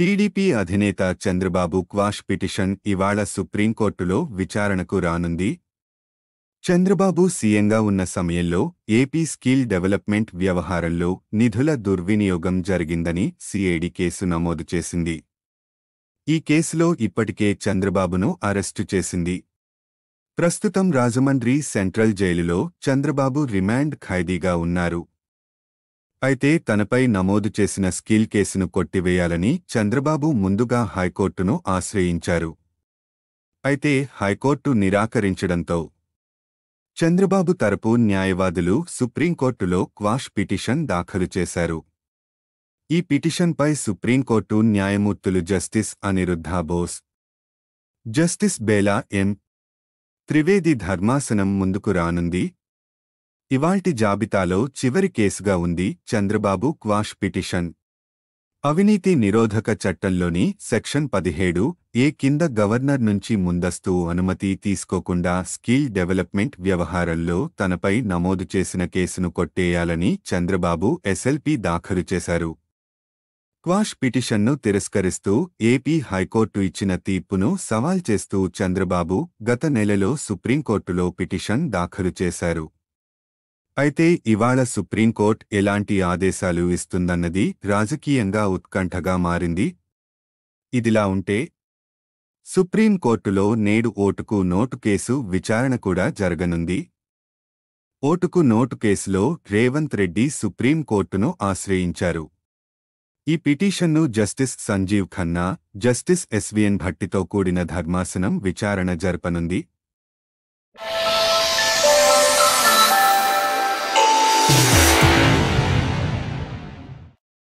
TDP అధినేత Chandrababu quash petition ఇవాళ సుప్రీంకోర్టులో విచారణకు రానుంది చంద్రబాబు సీఎంగా ఉన్న సమయంలో ఏపీ స్కిల్ డెవలప్మెంట్ వ్యవహారంలో నిధుల దుర్వినియోగం జరిగిందని సిఐడి కేసు నమోదు చేసింది ఈ కేసులో ఇప్పటికే చంద్రబాబును అరెస్టు చేసింది ప్రస్తుతం రాజమండ్రి సెంట్రల్ జైలులో చంద్రబాబు రిమాండ్ ఖైదీగా ఉన్నారు అయితే తనపై నమోదు చేసిన స్కిల్ కేసును కొట్టివేయాలని చంద్రబాబు ముందుగా హైకోర్టును ఆశ్రయించారు అయితే హైకోర్టు నిరాకరించడంతో చంద్రబాబు తరపు న్యాయవాదులు సుప్రీంకోర్టులో క్వాష్ పిటిషన్ దాఖలు చేశారు ఈ పిటిషన్పై సుప్రీంకోర్టు న్యాయమూర్తులు justice Aniruddha Bose justice Bela M Trivedi ధర్మాసనం ముందుకు రానుంది ఇవాల్టి జాబితాలో చివరి కేసుగా ఉంది చంద్రబాబు క్వాష్ పిటిషన్ అవినీతి నిరోధక చట్టంలోని సెక్షన్ పదిహేడు ఏ కింద గవర్నర్ నుంచి ముందస్తు అనుమతి తీసుకోకుండా స్కిల్ డెవలప్మెంట్ వ్యవహారంలో తనపై నమోదు చేసిన కేసును కొట్టేయాలని చంద్రబాబు ఎస్ఎల్పి దాఖలు చేశారు క్వాష్ పిటిషన్ను తిరస్కరిస్తూ ఏపీ హైకోర్టు ఇచ్చిన తీర్పును సవాల్ చేస్తూ చంద్రబాబు గత నెలలో సుప్రీంకోర్టులో పిటిషన్ దాఖలు చేశారు అయితే ఇవాళ సుప్రీంకోర్టు ఎలాంటి ఆదేశాలు ఇస్తుందన్నది రాజకీయంగా ఉత్కంఠగా మారింది ఇదిలా ఉంటే సుప్రీంకోర్టులో నేడు ఓటుకు నోటు కేసు విచారణ కూడా జరగనుంది ఓటుకు నోటు కేసులో రేవంత్ రెడ్డి సుప్రీంకోర్టును ఆశ్రయించారు ఈ పిటిషన్ను justice Sanjiv Khanna justice SVN భట్టితో కూడిన ధర్మాసనం విచారణ జరపనుంది